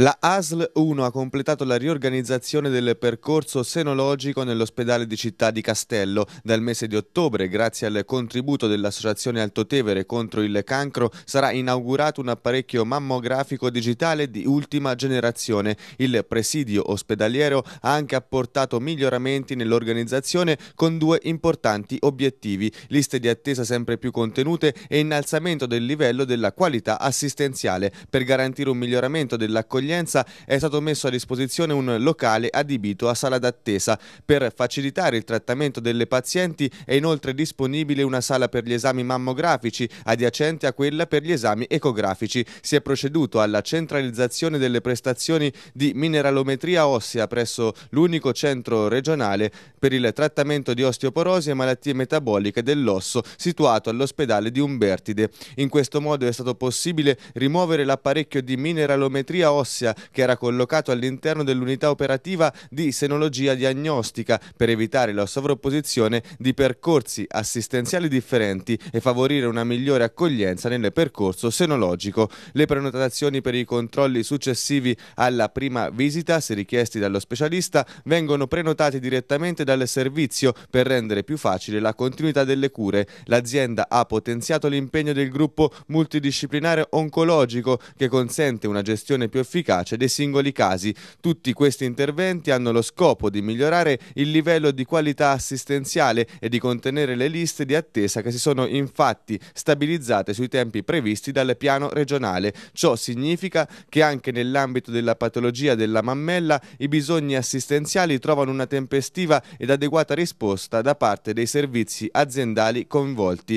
La ASL 1 ha completato la riorganizzazione del percorso senologico nell'ospedale di città di Castello. Dal mese di ottobre, grazie al contributo dell'Associazione Altotevere contro il cancro, sarà inaugurato un apparecchio mammografico digitale di ultima generazione. Il presidio ospedaliero ha anche apportato miglioramenti nell'organizzazione con due importanti obiettivi, liste di attesa sempre più contenute e innalzamento del livello della qualità assistenziale per garantire un miglioramento dell'accoglienza accoglienza è stato messo a disposizione un locale adibito a sala d'attesa. Per facilitare il trattamento delle pazienti è inoltre disponibile una sala per gli esami mammografici adiacente a quella per gli esami ecografici. Si è proceduto alla centralizzazione delle prestazioni di mineralometria ossea presso l'unico centro regionale per il trattamento di osteoporosi e malattie metaboliche dell'osso situato all'ospedale di Umbertide. In questo modo è stato possibile rimuovere l'apparecchio di mineralometria ossea galassia, che era collocato all'interno dell'unità operativa di senologia diagnostica per evitare la sovrapposizione di percorsi assistenziali differenti e favorire una migliore accoglienza nel percorso senologico. Le prenotazioni per i controlli successivi alla prima visita, se richiesti dallo specialista, vengono prenotate direttamente dal servizio per rendere più facile la continuità delle cure. L'azienda ha potenziato l'impegno del gruppo multidisciplinare oncologico che consente una gestione più efficace l'efficacia dei singoli casi. Tutti questi interventi hanno lo scopo di migliorare il livello di qualità assistenziale e di contenere le liste di attesa che si sono infatti stabilizzate sui tempi previsti dal piano regionale. Ciò significa che anche nell'ambito della patologia della mammella i bisogni assistenziali trovano una tempestiva ed adeguata risposta da parte dei servizi aziendali coinvolti.